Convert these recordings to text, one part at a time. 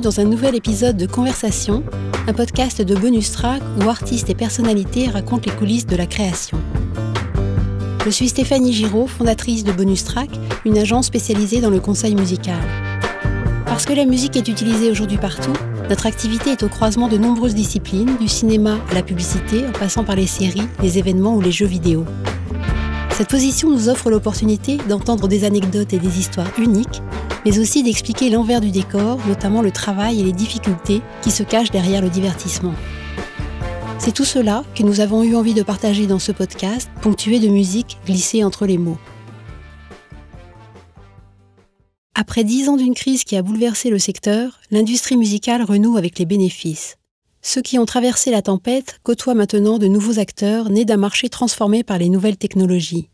dans un nouvel épisode de Conversation, un podcast de bonus track où artistes et personnalités racontent les coulisses de la création. Je suis Stéphanie Giraud, fondatrice de Bonus Track, une agence spécialisée dans le conseil musical. Parce que la musique est utilisée aujourd'hui partout, notre activité est au croisement de nombreuses disciplines, du cinéma à la publicité, en passant par les séries, les événements ou les jeux vidéo. Cette position nous offre l'opportunité d'entendre des anecdotes et des histoires uniques mais aussi d'expliquer l'envers du décor, notamment le travail et les difficultés qui se cachent derrière le divertissement. C'est tout cela que nous avons eu envie de partager dans ce podcast, ponctué de musique glissée entre les mots. Après dix ans d'une crise qui a bouleversé le secteur, l'industrie musicale renoue avec les bénéfices. Ceux qui ont traversé la tempête côtoient maintenant de nouveaux acteurs nés d'un marché transformé par les nouvelles technologies.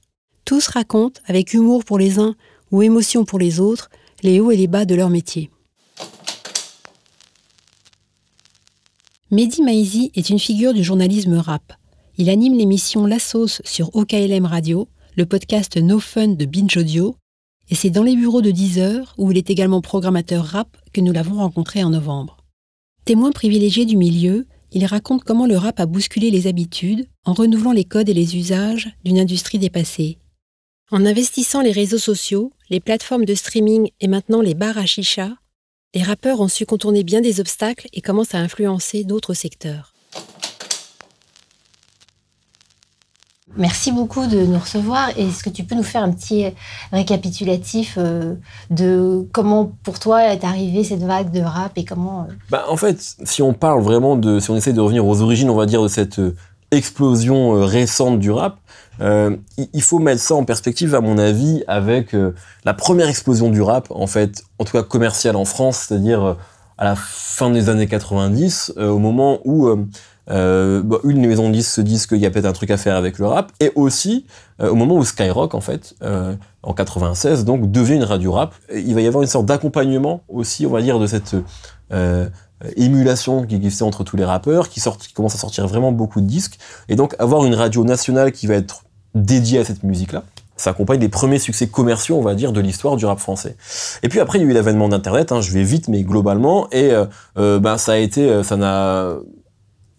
Tous racontent, avec humour pour les uns ou émotion pour les autres, les hauts et les bas de leur métier. Mehdi Maizi est une figure du journalisme rap. Il anime l'émission La Sauce sur OKLM Radio, le podcast No Fun de Binge Audio, et c'est dans les bureaux de Deezer, où il est également programmateur rap, que nous l'avons rencontré en novembre. Témoin privilégié du milieu, il raconte comment le rap a bousculé les habitudes en renouvelant les codes et les usages d'une industrie dépassée. En investissant les réseaux sociaux, les plateformes de streaming et maintenant les bars à chicha, les rappeurs ont su contourner bien des obstacles et commencent à influencer d'autres secteurs. Merci beaucoup de nous recevoir. Est-ce que tu peux nous faire un petit récapitulatif euh, de comment pour toi est arrivée cette vague de rap et comment euh, bah, En fait, si on parle vraiment de, si on essaie de revenir aux origines, on va dire de cette euh, explosion récente du rap, euh, il faut mettre ça en perspective, à mon avis, avec euh, la première explosion du rap, en fait, en tout cas commerciale en France, c'est-à-dire euh, à la fin des années 90, au moment où bah, une une maison de disques se disent qu'il y a peut-être un truc à faire avec le rap, et aussi au moment où Skyrock, en fait, en 96, donc devient une radio rap. Il va y avoir une sorte d'accompagnement aussi, on va dire, de cette émulation qui existait entre tous les rappeurs, qui, qui commence à sortir vraiment beaucoup de disques. Et donc avoir une radio nationale qui va être dédié à cette musique-là. Ça accompagne les premiers succès commerciaux, on va dire, de l'histoire du rap français. Et puis après, il y a eu l'avènement d'Internet. Hein, je vais vite, mais globalement, et euh, euh bah, ça a été, euh, ça n'a,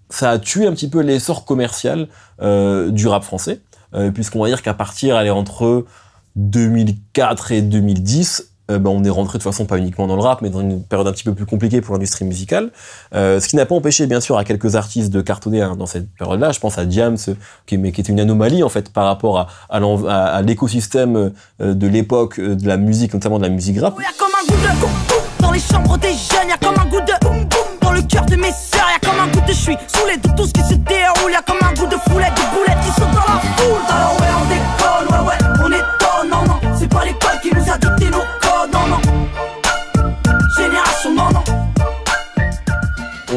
ça a tué un petit peu l'essor commercial euh, du rap français, puisqu'on va dire qu'à partir, allez, entre 2004 et 2010, euh, bah, on est rentré de toute façon pas uniquement dans le rap, mais dans une période un petit peu plus compliquée pour l'industrie musicale. Euh, ce qui n'a pas empêché, bien sûr, à quelques artistes de cartonner hein, dans cette période-là. Je pense à Diams, qui, mais, qui était une anomalie en fait par rapport à, à, l'écosystème euh, de l'époque de la musique, notamment de la musique rap. a comme un goût de dans les chambres des jeunes, Il y a comme un goût de boum boum dans le cœur de mes sœurs, a comme un goût de je suis sous les de tout ce qui se déroule, y a comme un goût de foulette, de boulettes qui sont dans la foule, alors ouais on décolle.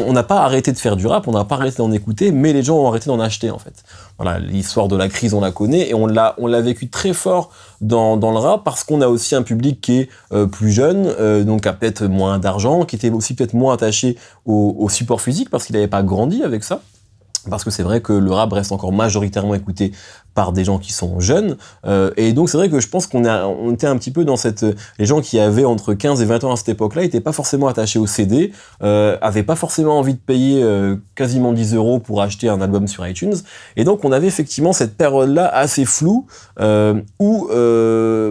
on n'a pas arrêté de faire du rap, on n'a pas arrêté d'en écouter, mais les gens ont arrêté d'en acheter en fait. Voilà, l'histoire de la crise, on la connaît et on l'a, on vécu très fort dans, le rap parce qu'on a aussi un public qui est euh, plus jeune, euh, donc a peut-être moins d'argent, qui était aussi peut-être moins attaché au, au support physique parce qu'il n'avait pas grandi avec ça parce que c'est vrai que le rap reste encore majoritairement écouté par des gens qui sont jeunes. Euh, et donc c'est vrai que je pense qu'on a, on était un petit peu dans cette... Les gens qui avaient entre 15 et 20 ans à cette époque-là n'étaient pas forcément attachés au CD, euh, pas forcément envie de payer euh, quasiment 10 euros pour acheter un album sur iTunes. Et donc on avait effectivement cette période-là assez floue euh, où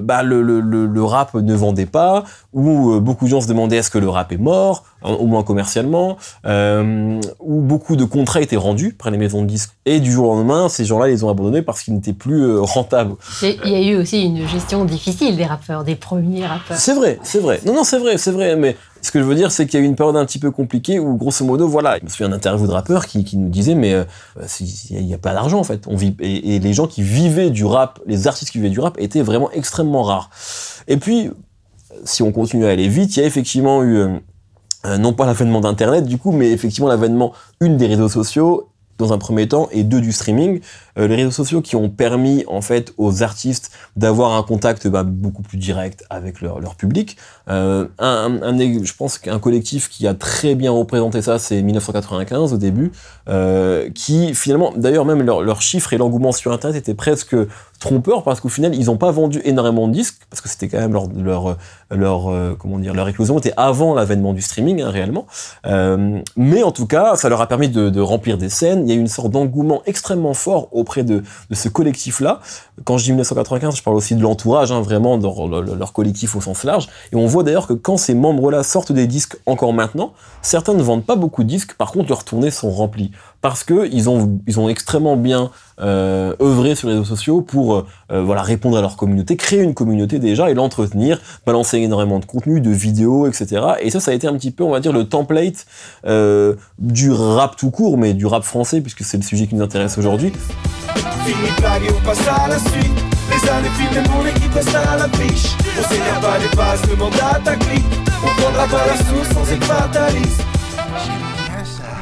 bah, le, le, le, rap ne vendait pas, où beaucoup de gens se demandaient est-ce que le rap est mort, hein, au moins commercialement, où beaucoup de contrats étaient rendus par les maisons de disques. Et du jour au lendemain, ces gens-là les ont abandonnés parce qu'ils plus euh, rentable. Il y a eu aussi une gestion difficile des rappeurs, des premiers rappeurs. C'est vrai, c'est vrai. Non, non, c'est vrai, c'est vrai. Mais ce que je veux dire, c'est qu'il y a eu une période un petit peu compliquée où, grosso modo, voilà, je me souviens interview de rappeur qui, nous disait mais euh, bah, il n'y a, pas d'argent en fait. On vit et, les gens qui vivaient du rap, les artistes qui vivaient du rap, étaient vraiment extrêmement rares. Et puis, si on continue à aller vite, il y a effectivement eu euh, non pas l'avènement d'Internet du coup, mais effectivement l'avènement une des réseaux sociaux dans un premier temps et deux du streaming. Euh, les réseaux sociaux qui ont permis en fait aux artistes d'avoir un contact bah, beaucoup plus direct avec leur, public. Euh, un, un, je pense qu'un collectif qui a très bien représenté ça, c'est 1995 au début, euh, qui finalement, d'ailleurs même leurs chiffres et l'engouement sur Internet étaient presque trompeur parce qu'au final ils n'ont pas vendu énormément de disques parce que c'était quand même leur leur leur euh, comment dire leur éclosion était avant l'avènement du streaming hein, réellement euh, mais en tout cas ça leur a permis de, remplir des scènes il y a eu une sorte d'engouement extrêmement fort auprès de, de ce collectif là quand je dis 1995, je parle aussi de l'entourage, hein, vraiment, dans leur collectif au sens large. Et on voit d'ailleurs que quand ces membres-là sortent des disques encore maintenant, certains ne vendent pas beaucoup de disques, par contre leurs tournées sont remplies. Parce qu'ils ont, ils ont extrêmement bien euh, œuvré sur les réseaux sociaux pour euh, euh, voilà, répondre à leur communauté, créer une communauté déjà et l'entretenir, balancer énormément de contenu, de vidéos, etc. Et ça, ça a été un petit peu, on va dire, le template du rap tout court, mais du rap français, puisque c'est le sujet qui nous intéresse aujourd'hui suite Les années filent et mon équipe restera à la biche On s'écarte pas les passes, le à ta On prendra pas la source sans être fataliste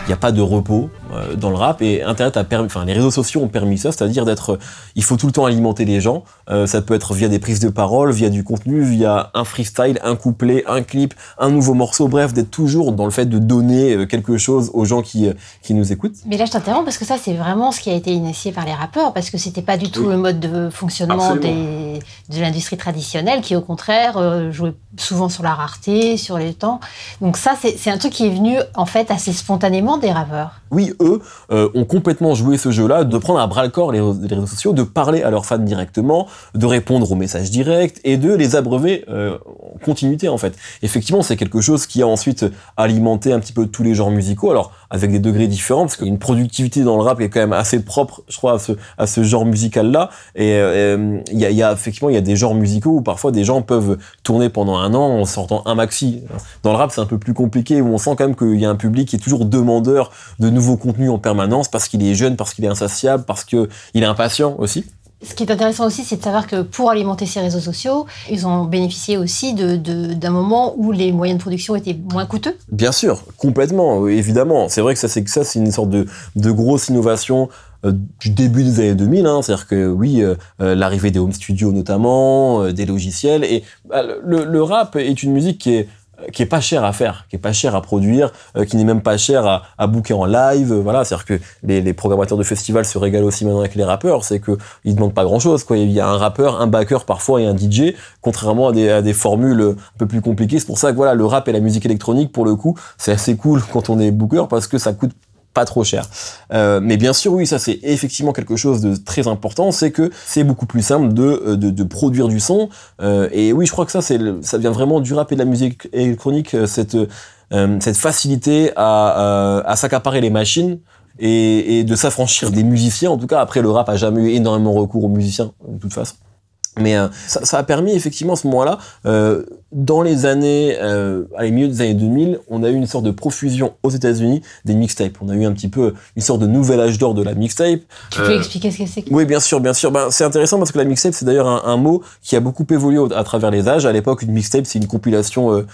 n'y a pas de repos, euh, dans le rap et Internet a permis, enfin les réseaux sociaux ont permis ça, c'est-à-dire d'être, il faut tout le temps alimenter les gens. Euh, ça peut être via des prises de parole, via du contenu, via un freestyle, un couplet, un clip, un nouveau morceau, bref, d'être toujours dans le fait de donner euh, quelque chose aux gens qui qui nous écoutent. Mais là je t'interromps parce que ça c'est vraiment ce qui a été initié par les rappeurs parce que c'était pas du tout le mode de fonctionnement de l'industrie traditionnelle qui au contraire jouait souvent sur la rareté, sur les temps. Donc ça c'est un truc qui est venu en fait assez spontanément des raveurs oui, eux euh, ont complètement joué ce jeu-là, de prendre à bras-le-corps les, réseaux sociaux, de parler à leurs fans directement, de répondre aux messages directs et de les abreuver euh, en continuité, en fait. Effectivement, c'est quelque chose qui a ensuite alimenté un petit peu tous les genres musicaux, alors avec des degrés différents, parce qu'une productivité dans le rap est quand même assez propre, je crois, à ce, genre musical-là. Et euh, il y, a, effectivement, il y a des genres musicaux où parfois des gens peuvent tourner pendant un an en sortant un maxi. Dans le rap, c'est un peu plus compliqué, où on sent quand même qu'il y a un public qui est toujours demandeur de vos contenus en permanence parce qu'il est jeune, parce qu'il est insatiable, parce qu'il est impatient aussi. Ce qui est intéressant aussi, c'est de savoir que pour alimenter ces réseaux sociaux, ils ont bénéficié aussi d'un de, d'un moment où les moyens de production étaient moins coûteux. Bien sûr, complètement, euh, évidemment. C'est vrai que ça, c'est ça, c'est une sorte de, de grosse innovation euh, du début des années 2000, hein. c'est-à-dire que oui, euh, l'arrivée des home studios notamment, des logiciels, et bah, le, rap est une musique qui est euh, qui est pas cher à faire, qui est pas cher à produire, euh, qui n'est même pas cher à, à booker en live, euh, voilà, c'est-à-dire que les, les, programmateurs de festivals se régalent aussi maintenant avec les rappeurs, c'est que ils demandent pas grand-chose, quoi. Il y a un rappeur, un backer parfois et un DJ, contrairement à des, formules un peu plus compliquées. C'est pour ça que voilà, le rap et la musique électronique, pour le coup, c'est assez cool quand on est booker parce que ça coûte pas trop cher. Euh, mais bien sûr, oui, ça c'est effectivement quelque chose de très important, c'est que c'est beaucoup plus simple de, euh, produire du son. Euh, et oui, je crois que ça, c'est ça vient vraiment du rap et de la musique électronique, cette, cette facilité à, s'accaparer les machines. Et, et de s'affranchir des musiciens, en tout cas, après le rap a jamais eu énormément recours aux musiciens, de toute façon. Mais euh, ça, a permis effectivement à ce moment-là, euh, dans les années, à euh, les milieux des années 2000, on a eu une sorte de profusion aux États-Unis des mixtapes. On a eu un petit peu une sorte de nouvel âge d'or de la mixtape. Tu peux expliquer ce que c'est Oui, bien sûr, bien sûr. Ben, c'est intéressant parce que la mixtape, c'est d'ailleurs un, mot qui a beaucoup évolué à travers les âges. À l'époque, une mixtape, c'est une compilation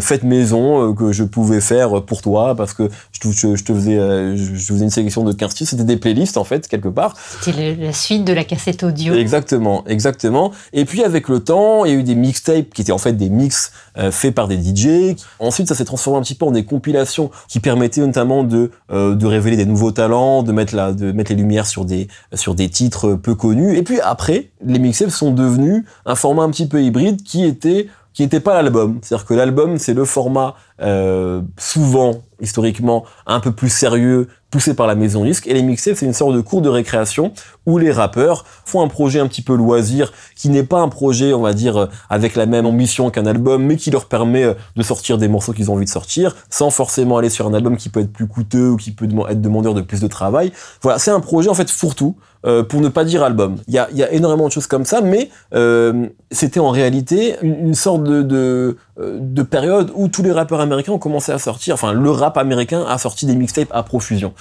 faite maison que je pouvais faire pour toi parce que je, te faisais, je, une sélection de 15 titres. C'était des playlists en fait quelque part. C'était la suite de la cassette audio. Exactement, exactement. Et puis avec le temps, il y a eu des mixtapes qui étaient en fait des mix euh, faits par des DJ. Ensuite, ça s'est transformé un petit peu en des compilations qui permettaient notamment de euh, révéler des nouveaux talents, de mettre les lumières sur des sur des titres euh, peu connus. Et puis après, les mixtapes sont devenus un format un petit peu hybride qui était qui n'était pas l'album. C'est-à-dire que l'album, c'est le format euh, souvent, historiquement, un peu plus sérieux, poussé par la maison disque. Et les mixtapes, c'est une sorte de cours de récréation où les rappeurs font un projet un petit peu loisir, qui n'est pas un projet, on va dire, euh, avec la même ambition qu'un album, mais qui leur permet euh, de sortir des morceaux qu'ils ont envie de sortir, sans forcément aller sur un album qui peut être plus coûteux ou qui peut être demandeur de plus de travail. Voilà, c'est un projet en fait fourre-tout euh, pour ne pas dire album. Il y a, énormément de choses comme ça, mais euh, c'était en réalité une, sorte de, euh, de, période où tous les rappeurs américains ont commencé à sortir, enfin le rap américain a sorti des mixtapes à profusion.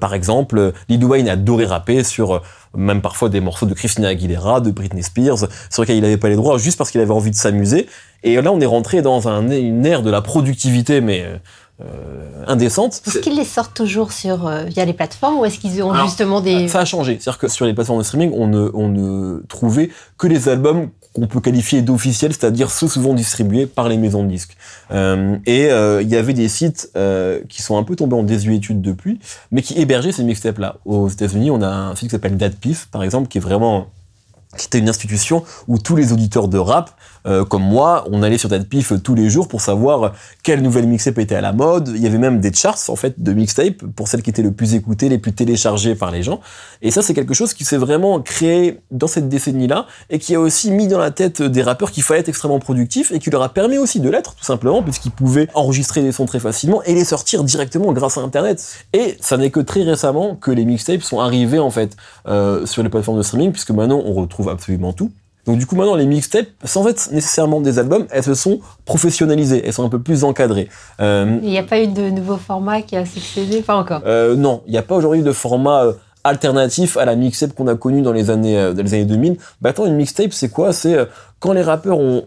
par exemple, Lil Wayne adoré rapper sur même parfois des morceaux de Christina Aguilera, de Britney Spears, sur lesquels il n'avait pas les droits, juste parce qu'il avait envie de s'amuser. Et là, on est rentré dans une ère de la productivité, mais euh, indécente. Est-ce qu'ils les sortent toujours sur, euh, via les plateformes ou est-ce qu'ils ont justement des... Ça a changé. C'est-à-dire que sur les plateformes de streaming, on ne, trouvait que les albums qu'on peut qualifier d'officiels, c'est-à-dire ceux souvent distribués par les maisons de disques. Euh, et il y avait des sites qui sont un peu tombés en désuétude depuis, mais qui hébergeaient ces mixtapes-là. Aux États-Unis, on a un site qui s'appelle Datpiff, par exemple, qui est vraiment C'était une institution où tous les auditeurs de rap euh, comme moi, on allait sur Pif euh, tous les jours pour savoir quelle nouvelle mixtape était à la mode. Il y avait même des charts en fait de mixtape pour celles qui étaient le plus écoutées, les plus téléchargées par les gens. Et ça, c'est quelque chose qui s'est vraiment créé dans cette décennie-là et qui a aussi mis dans la tête des rappeurs qu'il fallait être extrêmement productif et qui leur a permis aussi de l'être tout simplement puisqu'ils pouvaient enregistrer des sons très facilement et les sortir directement grâce à Internet. Et ça n'est que très récemment que les mixtapes sont arrivés en fait euh, sur les plateformes de streaming puisque maintenant on retrouve absolument tout. Donc du coup maintenant les mixtapes, sans être nécessairement des albums, elles se sont professionnalisées, elles sont un peu plus encadrées. Euh, il n'y a pas eu de nouveau format qui a succédé, pas encore euh, Non, il n'y a pas aujourd'hui de format euh, alternatif à la mixtape qu'on a connue dans les années euh, dans les années 2000. Bah attends, une mixtape, c'est quoi C'est euh, quand les rappeurs ont,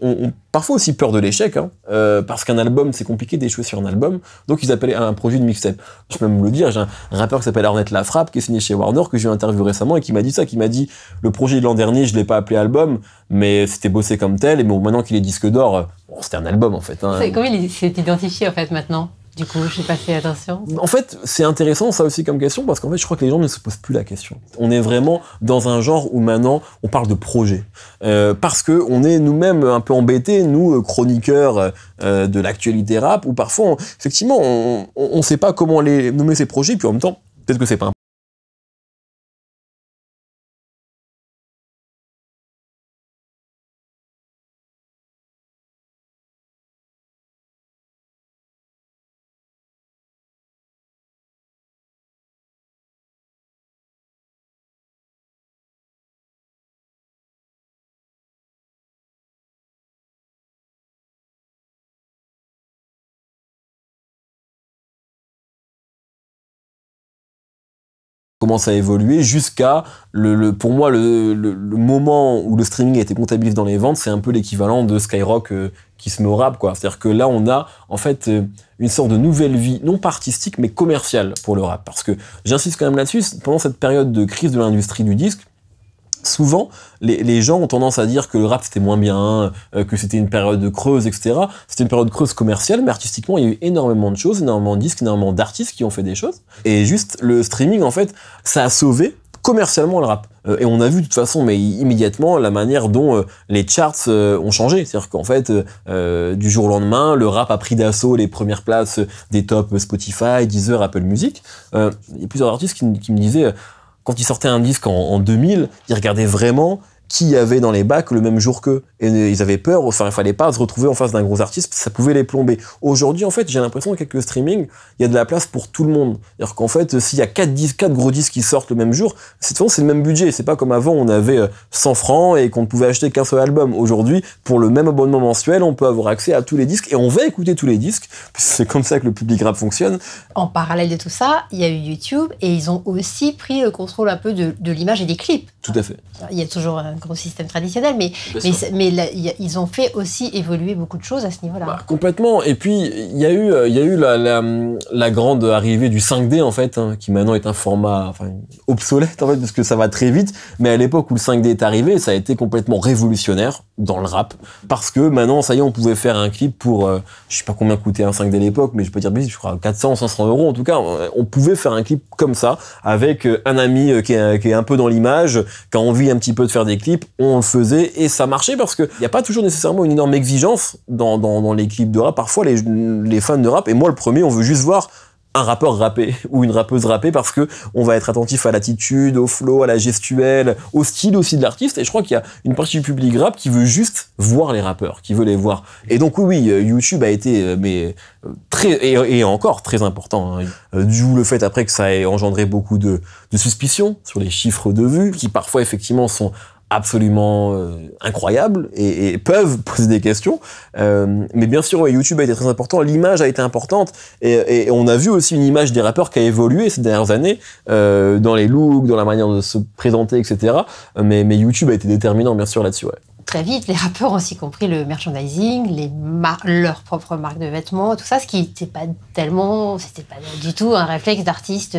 parfois aussi peur de l'échec, hein. euh, parce qu'un album, c'est compliqué d'échouer sur un album, donc ils appellent un projet de mixtape. Je peux même le dire, j'ai un rappeur qui s'appelle Arnett Lafrappe, qui est signé chez Warner, que j'ai interviewé récemment et qui m'a dit ça, qui m'a dit le projet de l'an dernier, je l'ai pas appelé album, mais c'était bossé comme tel, et bon, maintenant qu'il est disque d'or, c'était un album en fait. Hein. Comment il s'est identifié en fait maintenant du coup, n'ai pas fait attention. En fait, c'est intéressant ça aussi comme question parce qu'en fait, je crois que les gens ne se posent plus la question. On est vraiment dans un genre où maintenant on parle de projet euh, parce qu'on est nous-mêmes un peu embêtés, nous euh, chroniqueurs euh, de l'actualité rap, où parfois effectivement on, ne sait pas comment les nommer ces projets, puis en même temps peut-être que c'est pas un commence à évoluer jusqu'à le, pour moi le, moment où le streaming a été comptabilisé dans les ventes c'est un peu l'équivalent de Skyrock euh, qui se met au rap quoi c'est à dire que là on a en fait euh, une sorte de nouvelle vie non pas artistique mais commerciale pour le rap parce que j'insiste quand même là-dessus pendant cette période de crise de l'industrie du disque souvent, les, gens ont tendance à dire que le rap c'était moins bien, euh, que c'était une période de creuse, etc. C'était une période creuse commerciale, mais artistiquement, il y a eu énormément de choses, énormément de disques, énormément d'artistes qui ont fait des choses. Et juste, le streaming, en fait, ça a sauvé commercialement le rap. Euh, et on a vu de toute façon, mais immédiatement, la manière dont euh, les charts ont changé. C'est-à-dire qu'en fait, du jour au lendemain, le rap a pris d'assaut les premières places des tops Spotify, Deezer, Apple Music. Il y a plusieurs artistes qui me disaient quand il sortait un disque en, 2000, il regardait vraiment qui y avait dans les bacs le même jour qu'eux. Et ils avaient peur, enfin, il fallait pas se retrouver en face d'un gros artiste, ça pouvait les plomber. Aujourd'hui, en fait, j'ai l'impression qu'avec le streaming, il y a de la place pour tout le monde. C'est-à-dire qu'en fait, s'il y a 4, gros disques qui sortent le même jour, c'est c'est le même budget. C'est pas comme avant, on avait 100 euh, francs et qu'on ne pouvait acheter qu'un seul album. Aujourd'hui, pour le même abonnement mensuel, on peut avoir accès à tous les disques et on va écouter tous les disques, c'est comme ça que le public rap fonctionne. En parallèle de tout ça, il y a eu YouTube et ils ont aussi pris le contrôle un peu de, de l'image et des clips. Tout à fait. Il y a toujours euh, gros système traditionnel, mais, mais, mais ils ont fait aussi évoluer beaucoup de choses à ce niveau-là. Bah, complètement. Et puis, il y a eu, il y a eu la, la, grande arrivée du 5D, en fait, hein, qui maintenant est un format obsolète, en fait, parce que ça va très vite. Mais à l'époque où le 5D est arrivé, ça a été complètement révolutionnaire dans le rap, parce que maintenant, ça y est, on pouvait faire un clip pour, euh, je sais pas combien coûtait un 5D à l'époque, mais je peux dire, je crois 400, 500 euros, en tout cas, on pouvait faire un clip comme ça, avec euh, un ami euh, qui est, qui est un peu dans l'image, qui a envie un petit peu de faire des clips, on le faisait et ça marchait parce qu'il n'y a pas toujours nécessairement une énorme exigence dans, les clips l'équipe de rap. Parfois, les, fans de rap, et moi le premier, on veut juste voir un rappeur rappé ou une rappeuse rappée parce que on va être attentif à l'attitude, au flow, à la gestuelle, au style aussi de l'artiste. Et je crois qu'il y a une partie du public rap qui veut juste voir les rappeurs, qui veut les voir. Et donc oui, euh, YouTube a été euh, mais euh, très et, encore très important. Hein. du le fait après que ça ait engendré beaucoup de, de suspicions sur les chiffres de vues qui parfois effectivement sont absolument euh, incroyable et, peuvent poser des questions. Euh, mais bien sûr, YouTube a été très important, l'image a été importante et, on a vu aussi une image des rappeurs qui a évolué ces dernières années euh, dans les looks, dans la manière de se présenter, etc. Mais, mais YouTube a été déterminant, bien sûr, là-dessus. Très vite, les rappeurs ont aussi compris le merchandising, les leurs propres marques de vêtements, tout ça, ce qui n'était pas tellement, c'était pas du tout un réflexe d'artiste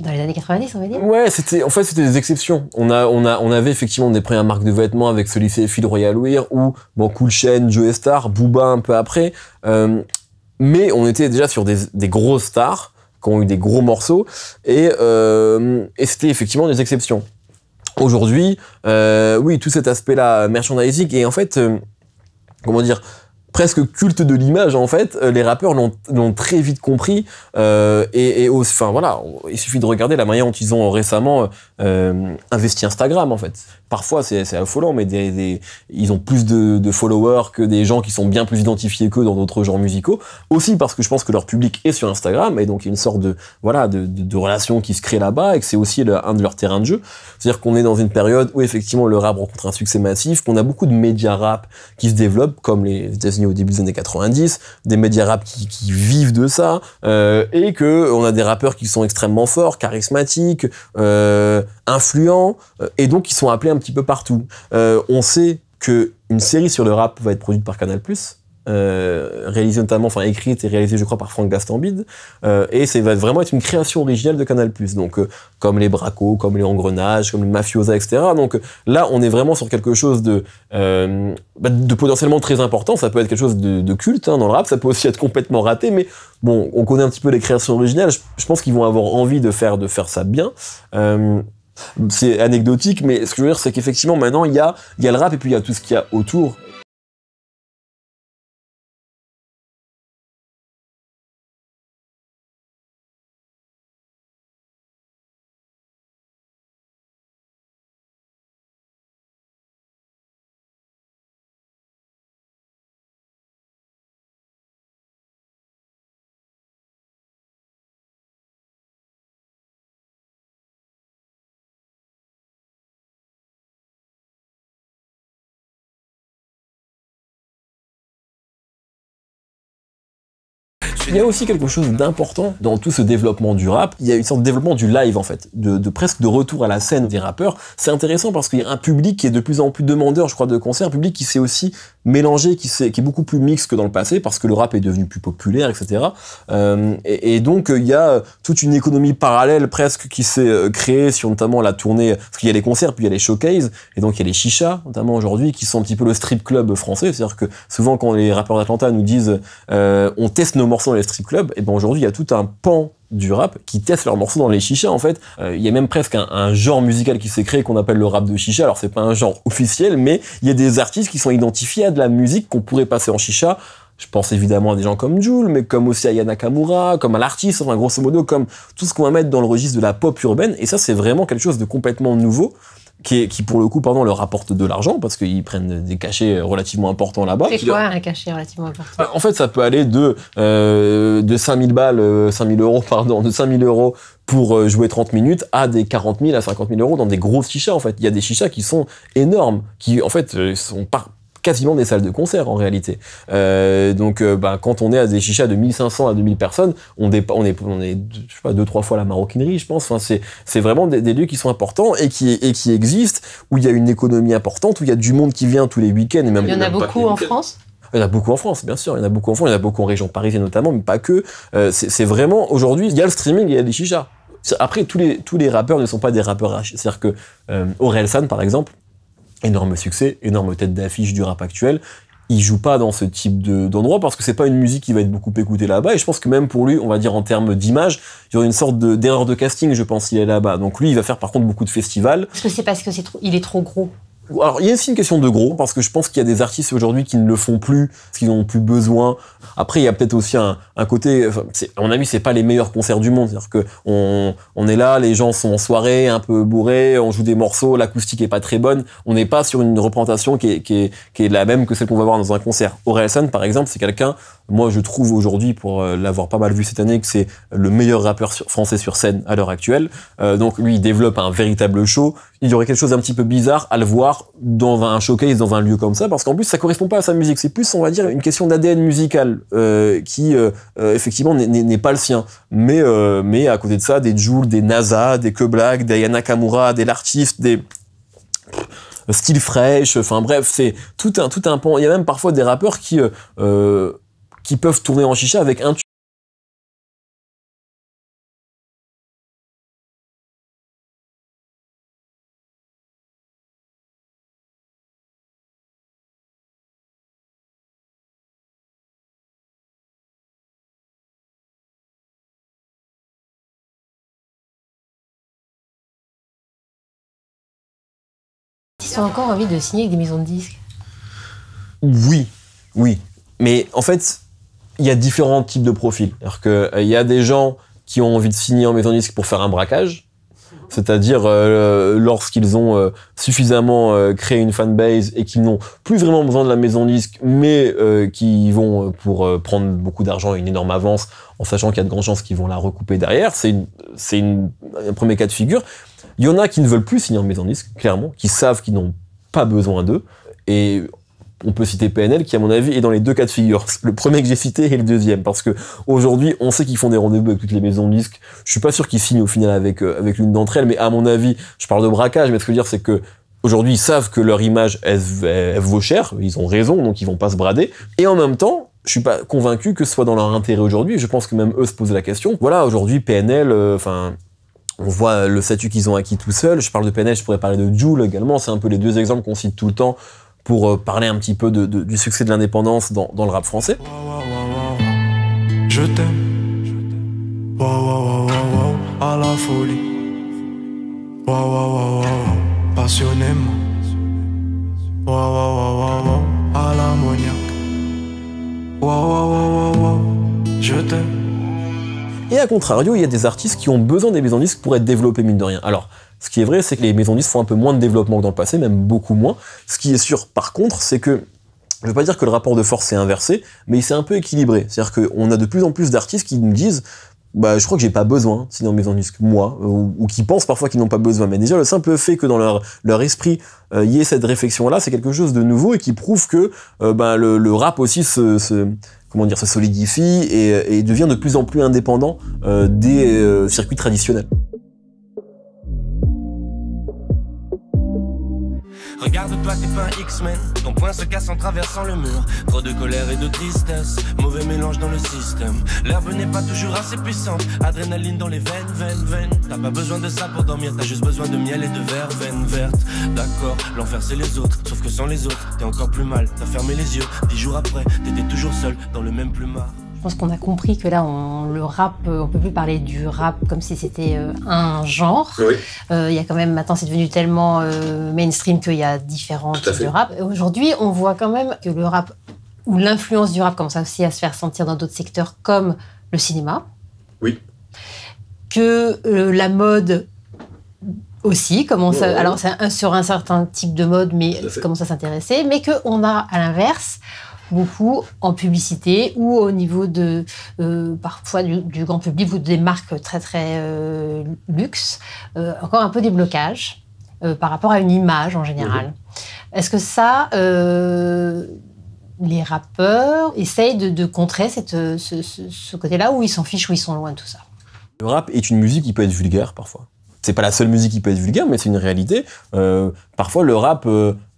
dans les années 90, on va dire Ouais, c'était, en fait, c'était des exceptions. On, a, on, a, on avait effectivement des premières marques de vêtements avec ce lycée Phil Royal Wear ou bon, Cool Chain, Joe Star, Booba un peu après. Euh, mais on était déjà sur des, des grosses stars qui ont eu des gros morceaux et, euh, c'était effectivement des exceptions. Aujourd'hui, euh, oui, tout cet aspect-là merchandising et en fait, comment dire, presque culte de l'image en fait euh, les rappeurs l'ont très vite compris euh, et, et enfin voilà il suffit de regarder la manière dont ils ont récemment euh, investi Instagram en fait parfois c'est affolant, mais des, ils ont plus de, followers que des gens qui sont bien plus identifiés qu'eux dans d'autres genres musicaux. Aussi parce que je pense que leur public est sur Instagram et donc il y a une sorte de voilà de, de, relation qui se crée là-bas et que c'est aussi un de leurs terrains de jeu. C'est-à-dire qu'on est dans une période où effectivement le rap rencontre un succès massif, qu'on a beaucoup de médias rap qui se développent comme les états au début des années 90, des médias rap qui, vivent de ça euh, et que on a des rappeurs qui sont extrêmement forts, charismatiques. Euh, influents, euh, et donc ils sont appelés un petit peu partout. Euh, on sait que une série sur le rap va être produite par Canal+, euh, réalisée notamment, enfin écrite et réalisée je crois par Franck Gastambide, euh, et ça va vraiment être une création originale de Canal+, donc euh, comme les Bracos, comme les Engrenages, comme les Mafiosa, etc. Donc là on est vraiment sur quelque chose de, bah, de potentiellement très important, ça peut être quelque chose de, de culte hein, dans le rap, ça peut aussi être complètement raté, mais bon, on connaît un petit peu les créations originales, je, je pense qu'ils vont avoir envie de faire, de faire ça bien, c'est anecdotique, mais ce que je veux dire, c'est qu'effectivement, maintenant, il y a, y le rap et puis il y a tout ce qu'il y a autour. Il y a aussi quelque chose d'important dans tout ce développement du rap. Il y a une sorte de développement du live, en fait, de, de presque de retour à la scène des rappeurs. C'est intéressant parce qu'il y a un public qui est de plus en plus demandeur, je crois, de concerts, un public qui s'est aussi mélangé, qui, est, qui est beaucoup plus mixte que dans le passé parce que le rap est devenu plus populaire, etc. Euh, et, donc, il y a toute une économie parallèle presque qui s'est euh, créée sur notamment la tournée, parce qu'il y a les concerts, puis il y a les showcases, et donc il y a les chichas, notamment aujourd'hui, qui sont un petit peu le strip club français. C'est-à-dire que souvent, quand les rappeurs d'Atlanta nous disent euh, on teste nos morceaux Street Club, et ben aujourd'hui, il y a tout un pan du rap qui teste leurs morceaux dans les chichas en fait. Euh, il y a même presque un, genre musical qui s'est créé qu'on appelle le rap de chicha. Alors c'est pas un genre officiel, mais il y a des artistes qui sont identifiés à de la musique qu'on pourrait passer en chicha. Je pense évidemment à des gens comme Jules, mais comme aussi à Yana Kamura, comme à l'artiste, enfin grosso modo comme tout ce qu'on va mettre dans le registre de la pop urbaine. Et ça c'est vraiment quelque chose de complètement nouveau qui, pour le coup, pardon, leur apporte de l'argent parce qu'ils prennent des cachets relativement importants là-bas. C'est quoi un cachet relativement important bah, En fait, ça peut aller de, euh, de 5000 balles, 5000 euh, euros, pardon, de 5000 euros pour euh, jouer 30 minutes à des 40 000 à 50 000 euros dans des grosses chichas, en fait. Il y a des chichas qui sont énormes, qui, en fait, euh, sont par quasiment des salles de concert en réalité. Euh, donc euh, bah, quand on est à des chichas de 1500 à 2000 personnes, on, est, on est pas, deux, trois fois la maroquinerie, je pense. Enfin, c'est vraiment des, lieux qui sont importants et qui, existent, où il y a une économie importante, où il y a du monde qui vient tous les week-ends. Et même, il y en a beaucoup en France il y en a beaucoup en France, bien sûr. Il y en a beaucoup en France, il y en a beaucoup en région parisienne notamment, mais pas que. Euh, c'est vraiment, aujourd'hui, il y a le streaming il y a des chichas. Après, tous les, rappeurs ne sont pas des rappeurs. C'est-à-dire que Aurel San, par exemple, énorme succès, énorme tête d'affiche du rap actuel. Il joue pas dans ce type d'endroit parce que c'est pas une musique qui va être beaucoup écoutée là-bas. Et je pense que même pour lui, on va dire en termes d'image, il y aura une sorte d'erreur de, casting, je pense, s'il est là-bas. Donc lui, il va faire par contre beaucoup de festivals. Parce que c'est parce que c'est il est trop gros. Alors, il y a aussi une question de gros, parce que je pense qu'il y a des artistes aujourd'hui qui ne le font plus, parce qu'ils n'ont plus besoin. Après, il y a peut-être aussi un, côté, enfin, à mon avis, c'est pas les meilleurs concerts du monde. C'est-à-dire que on, est là, les gens sont en soirée, un peu bourrés, on joue des morceaux, l'acoustique est pas très bonne. On n'est pas sur une représentation qui est, qui est, qui est la même que celle qu'on va voir dans un concert. Orelsan, par exemple, c'est quelqu'un, moi, je trouve aujourd'hui, pour euh, l'avoir pas mal vu cette année, que c'est le meilleur rappeur français sur scène à l'heure actuelle. Euh, donc, lui, il développe un véritable show. Il y aurait quelque chose d'un petit peu bizarre à le voir dans un showcase, dans un lieu comme ça, parce qu'en plus, ça correspond pas à sa musique. C'est plus, on va dire, une question d'ADN musical euh, qui, euh, euh, effectivement, n'est pas le sien. Mais, mais à côté de ça, des Jules, des NASA, des Que des Ayana Kamura, des L'Artiste, des Style Fresh, enfin bref, c'est tout un, tout un pan. Il y a même parfois des rappeurs qui, qui peuvent tourner en chicha avec un encore envie de signer avec des maisons de disques Oui, oui. Mais en fait, il y a différents types de profils. Alors que euh, il y a des gens qui ont envie de signer en maison de disque pour faire un braquage, c'est-à-dire euh, lorsqu'ils ont euh, suffisamment créé une fanbase et qu'ils n'ont plus vraiment besoin de la maison de disque, mais qui vont pour prendre beaucoup d'argent et une énorme avance, en sachant qu'il y a de grandes chances qu'ils vont la recouper derrière. C'est un premier cas de figure. Il y en a qui ne veulent plus signer en maison de disque, clairement, qui savent qu'ils n'ont pas besoin d'eux. Et on peut citer PNL qui à mon avis est dans les deux cas de figure. Le premier que j'ai cité et le deuxième parce que aujourd'hui on sait qu'ils font des rendez-vous avec toutes les maisons de disques. Je suis pas sûr qu'ils signent au final avec euh, avec l'une d'entre elles, mais à mon avis, je parle de braquage, mais ce que je veux dire c'est que aujourd'hui ils savent que leur image elle, vaut cher, ils ont raison donc ils vont pas se brader. Et en même temps, je suis pas convaincu que ce soit dans leur intérêt aujourd'hui. Je pense que même eux se posent la question. Voilà, aujourd'hui PNL, euh, enfin on voit euh, le statut qu'ils ont acquis tout seul. Je parle de PNL, je pourrais parler de Joule également. C'est un peu les deux exemples qu'on cite tout le temps pour euh, parler un petit peu du succès de l'indépendance dans, le rap français. Je t'aime. À la folie. Passionnément. À Je t'aime. Et à contrario, il y a des artistes qui ont besoin des maisons de disques pour être développés, mine de rien. Alors, ce qui est vrai, c'est que les maisons disques font un peu moins de développement que dans le passé, même beaucoup moins. Ce qui est sûr, par contre, c'est que je ne veux pas dire que le rapport de force est inversé, mais il s'est un peu équilibré. C'est-à-dire qu'on a de plus en plus d'artistes qui nous disent bah, je crois que j'ai pas besoin, sinon mes enusques, moi, ou, qui pensent parfois qu'ils n'ont pas besoin. Mais déjà, le simple fait que dans leur, esprit, euh, y ait cette réflexion-là, c'est quelque chose de nouveau et qui prouve que euh, bah, le, rap aussi se, comment dire, se solidifie et, devient de plus en plus indépendant euh, des circuits traditionnels. Regarde-toi, t'es pas un X-Men. Ton poing se casse en traversant le mur. Trop de colère et de tristesse. Mauvais mélange dans le système. L'herbe n'est pas toujours assez puissante. Adrénaline dans les veines, veines, veines. T'as pas besoin de ça pour dormir. T'as juste besoin de miel et de verre, veines vertes. D'accord, l'enfer c'est les autres. Sauf que sans les autres, t'es encore plus mal. T'as fermé les yeux. Dix jours après, t'étais toujours seul dans le même plumard. Je pense qu'on a compris que là, on, le rap, euh, on peut plus parler du rap comme si c'était euh, un genre. oui. Euh, y a quand même maintenant, c'est devenu tellement mainstream qu'il y a différents types de rap. Aujourd'hui, on voit quand même que le rap ou l'influence du rap commence aussi à se faire sentir dans d'autres secteurs comme le cinéma. Oui. Que la mode aussi commence à, alors c'est sur un certain type de mode mais commence à s'intéresser mais que on a à l'inverse beaucoup en publicité ou au niveau de euh, parfois du, grand public ou des marques très très euh, luxe, euh, encore un peu des blocages par rapport à une image en général. Mhm. Est-ce que ça, les rappeurs essayent de, contrer cette, ce, côté-là ou ils s'en fichent ou ils sont loin de tout ça Le rap est une musique qui peut être vulgaire parfois c'est pas la seule musique qui peut être vulgaire, mais c'est une réalité. parfois, le rap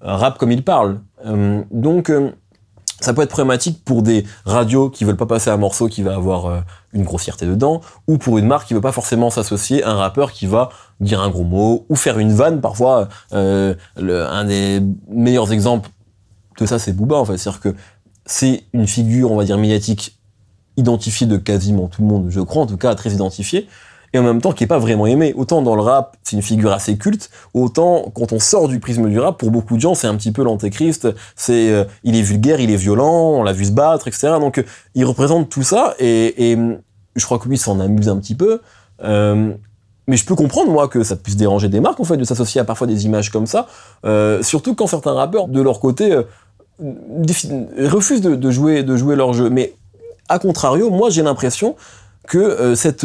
rap comme il parle. donc, ça peut être problématique pour des radios qui veulent pas passer un morceau qui va avoir euh, une grossièreté dedans, ou pour une marque qui veut pas forcément s'associer à un rappeur qui va dire un gros mot ou faire une vanne. Parfois, euh, un des meilleurs exemples de ça, c'est Booba en fait. C'est-à-dire que c'est une figure, on va dire médiatique, identifiée de quasiment tout le monde, je crois, en tout cas très identifiée, et en même temps qui est pas vraiment aimé. Autant dans le rap, c'est une figure assez culte, autant quand on sort du prisme du rap, pour beaucoup de gens, c'est un petit peu l'antéchrist, c'est euh, il est vulgaire, il est violent, on l'a vu se battre, etc. Donc euh, il représente tout ça et, euh, je crois que lui s'en amuse un petit peu. mais je peux comprendre, moi, que ça puisse déranger des marques, en fait, de s'associer à parfois des images comme ça. surtout quand certains rappeurs, de leur côté, refusent de, jouer, de jouer leur jeu. Mais, à contrario, moi, j'ai l'impression que cette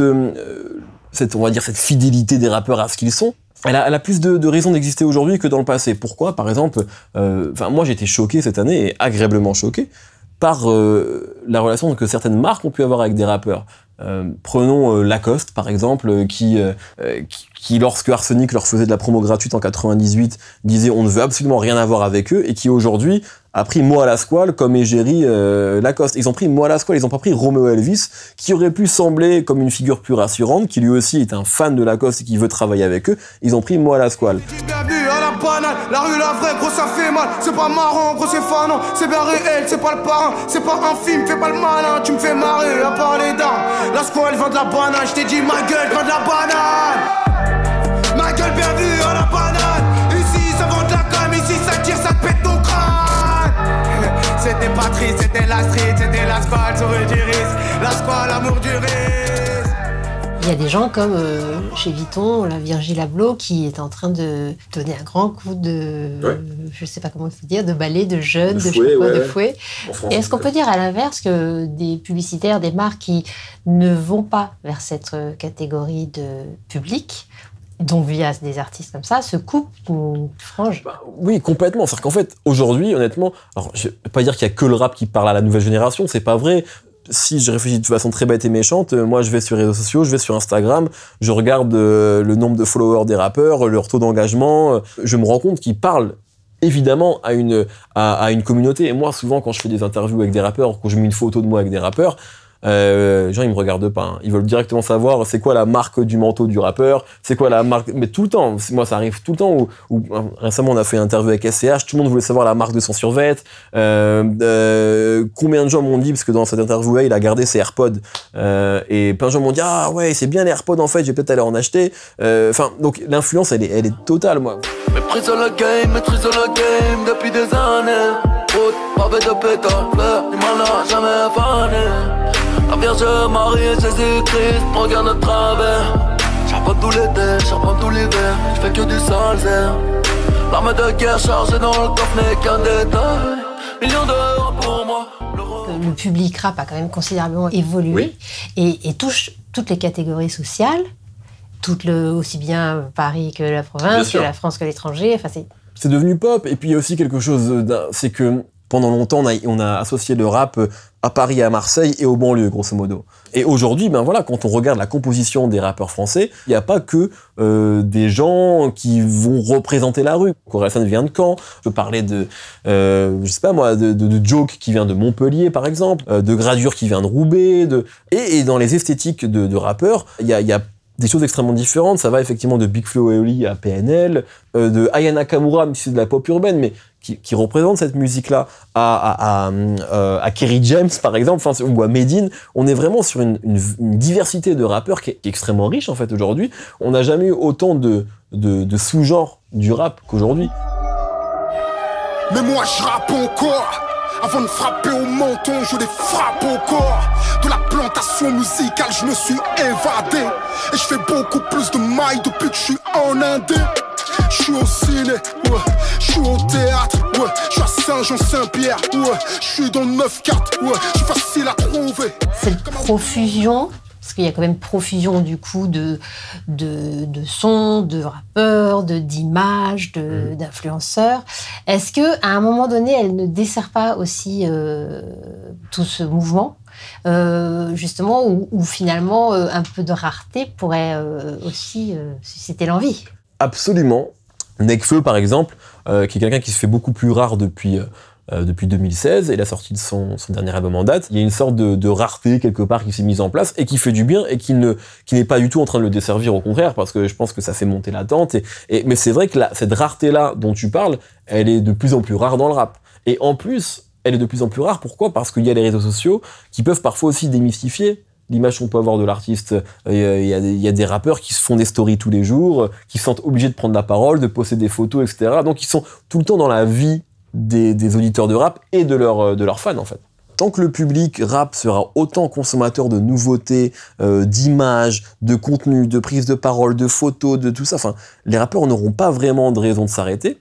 cette, on va dire, cette fidélité des rappeurs à ce qu'ils sont, elle a, plus de, raisons d'exister aujourd'hui que dans le passé. Pourquoi Par exemple, euh, enfin moi j'ai été choqué cette année et agréablement choqué par euh, la relation que certaines marques ont pu avoir avec des rappeurs. Euh, prenons Lacoste par exemple, qui, qui, qui lorsque Arsenic leur faisait de la promo gratuite en 98 disait on ne veut absolument rien avoir avec eux et qui aujourd'hui a pris Moi à la Squale comme égérie euh, Lacoste. Ils ont pris Moi à la Squale, ils ont pas pris Romeo Elvis, qui aurait pu sembler comme une figure plus rassurante, qui lui aussi est un fan de Lacoste et qui veut travailler avec eux. Ils ont pris Moi à la Squale. La rue la vraie, gros ça fait mal, c'est pas marrant, gros c'est fanant, c'est bien réel, c'est pas le parent. c'est pas un film, fais pas le malin, tu me fais marrer à parler d'armes. La squale vend de la banane, je t'ai dit ma gueule, vend de la banane la street, l'amour Il y a des gens comme euh, chez Viton, la Virgile Abloh, qui est en train de donner un grand coup de, je ne sais pas comment dire, de balai, de jeûne, de, fouet. est-ce qu'on peut dire à l'inverse que des publicitaires, des marques qui ne vont pas vers cette euh, catégorie de public donc via des artistes comme ça, se coupe ou frange bah, Oui, complètement. C'est-à-dire qu'en fait, aujourd'hui, honnêtement, alors je vais pas dire qu'il y a que le rap qui parle à la nouvelle génération, c'est pas vrai. Si je réfléchis de façon très bête et méchante, euh, moi je vais sur les réseaux sociaux, je vais sur Instagram, je regarde euh, le nombre de followers des rappeurs, euh, leur taux d'engagement, je me rends compte qu'ils parlent évidemment à une, à une communauté. Et moi, souvent, quand je fais des interviews avec des rappeurs, quand je mets une photo de moi avec des rappeurs, euh, les gens, ils me regardent pas. Hein. Ils veulent directement savoir c'est quoi la marque du manteau du rappeur, c'est quoi la marque. Mais tout le temps, moi, ça arrive tout le temps où, récemment, on a fait une interview avec SCH, tout le monde voulait savoir la marque de son survêt. Euh, euh, combien de gens m'ont dit, parce que dans cette interview, il a gardé ses AirPods. Euh, et plein de gens m'ont dit Ah ouais, c'est bien les AirPods en fait, j'ai peut-être aller en acheter. Enfin, donc l'influence, elle est, elle est totale, moi. game, depuis des années. La Vierge Marie, Jésus-Christ, regarde notre travers. J'apprends tout l'été, j'apprends tout l'hiver, j'fais que du sale L'arme de guerre chargée dans le coffre n'est qu'un détail. Millions d'euros pour moi. Le public rap a quand même considérablement évolué et, et touche toutes les catégories sociales. Le, aussi bien Paris que la province, la France que l'étranger. Enfin, c'est devenu pop. Et puis il y a aussi quelque chose, euh, c'est que pendant longtemps, on a, on a, associé le rap euh, à Paris, à Marseille et aux banlieues, grosso modo. Et aujourd'hui, ben voilà, quand on regarde la composition des rappeurs français, il n'y a pas que euh, des gens qui vont représenter la rue. de vient de Caen. Je parlais de, euh, je sais pas moi, de, Joke qui vient de Montpellier, par exemple, euh, de Gradure qui vient de Roubaix. De... Et, dans les esthétiques de, rappeurs, il y a, des choses extrêmement différentes. Ça va effectivement de Big Flo et Oli à PNL, de Ayana Kamura, même si c'est de la pop urbaine, mais qui, qui cette musique-là, euh, à, Kerry James par exemple, enfin, ou à Medine, on est vraiment sur une, diversité de rappeurs qui est, extrêmement riche en fait aujourd'hui. On n'a jamais eu autant de, de, sous-genres du rap qu'aujourd'hui. Mais moi je rappe encore avant de frapper au menton, je les frappe encore De la plantation musicale, je me suis évadé. Et je fais beaucoup plus de mailles depuis que je suis en Inde. Je suis au ciné, Je suis au théâtre, Je suis à Saint-Jean-Saint-Pierre, ouais. Je suis dans le 9-4, Je suis facile à trouver. Cette profusion parce qu'il y a quand même profusion du coup de, de, de sons, de rappeurs, d'images, mm. d'influenceurs. Est-ce que à un moment donné, elle ne dessert pas aussi euh, tout ce mouvement euh, justement, où, finalement euh, un peu de rareté pourrait aussi susciter l'envie. Absolument. Nekfeu par exemple, euh, qui est quelqu'un qui se fait beaucoup plus rare depuis, euh, euh, depuis 2016 et la sortie de son, dernier album en date, il y a une sorte de, rareté quelque part qui s'est mise en place et qui fait du bien et qui ne qui n'est pas du tout en train de le desservir au contraire parce que je pense que ça fait monter l'attente. tente, mais c'est vrai que cette rareté là dont tu parles, elle est de plus en plus rare dans le rap. Et en plus, elle est de plus en plus rare. Pourquoi Parce qu'il y a les réseaux sociaux qui peuvent parfois aussi démystifier l'image qu'on peut avoir de l'artiste. Euh, il y, a des rappeurs qui se font des stories tous les jours, euh, qui sont obligés de prendre la parole, de poster des photos, etc. Donc ils sont tout le temps dans la vie des, auditeurs de rap et euh, de, leurs fans en fait. Tant que le public rap sera autant consommateur de nouveautés, d'images, de contenus, de prises de parole, de photos, de tout ça, enfin, les rappeurs n'auront pas vraiment de raison de s'arrêter,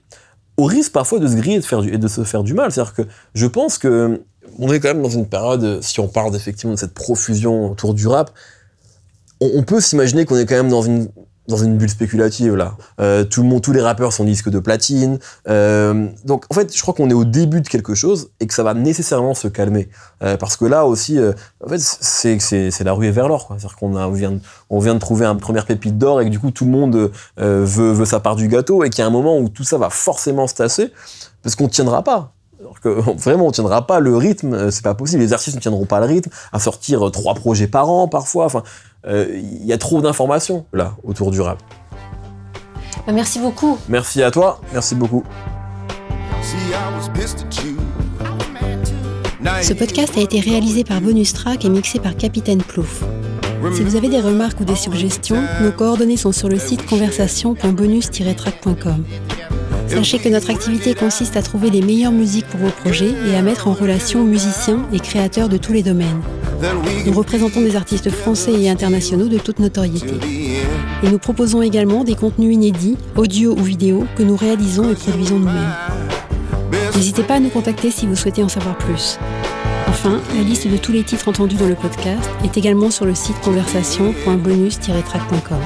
au risque parfois de se griller de, faire et de se faire du mal. C'est-à-dire que je pense que on est quand même dans une période, si on parle effectivement de cette profusion autour du rap, on, peut s'imaginer qu'on est quand même dans une dans une bulle spéculative là. Euh, tout le monde, tous les rappeurs sont disques de platine. Euh, donc en fait, je crois qu'on est au début de quelque chose et que ça va nécessairement se calmer euh, parce que là aussi, fait, c'est la ruée vers l'or. C'est-à-dire qu'on on vient de trouver un première pépite d'or et que du coup tout le monde veut veut sa part du gâteau et qu'il y a un moment où tout ça va forcément se tasser parce qu'on tiendra pas. Alors que vraiment, on tiendra pas le rythme, euh, c'est pas possible. Les artistes ne tiendront pas le rythme à sortir euh, trois projets par an parfois. Enfin, euh, il y a trop d'informations là autour du rap. Merci beaucoup. Merci à toi. Merci beaucoup. Ce podcast a été réalisé par Bonus Track et mixé par Capitaine Plouf. Si vous avez des remarques ou des suggestions, nos coordonnées sont sur le site conversation.bonus-track.com. Sachez que notre activité consiste à trouver les meilleures musiques pour vos projets et à mettre en relation musiciens et créateurs de tous les domaines. Nous représentons des artistes français et internationaux de toute notoriété. Et nous proposons également des contenus inédits, audio ou vidéo, que nous réalisons et produisons nous-mêmes. N'hésitez pas à nous contacter si vous souhaitez en savoir plus. Enfin, la liste de tous les titres entendus dans le podcast est également sur le site conversation.bonus-track.com.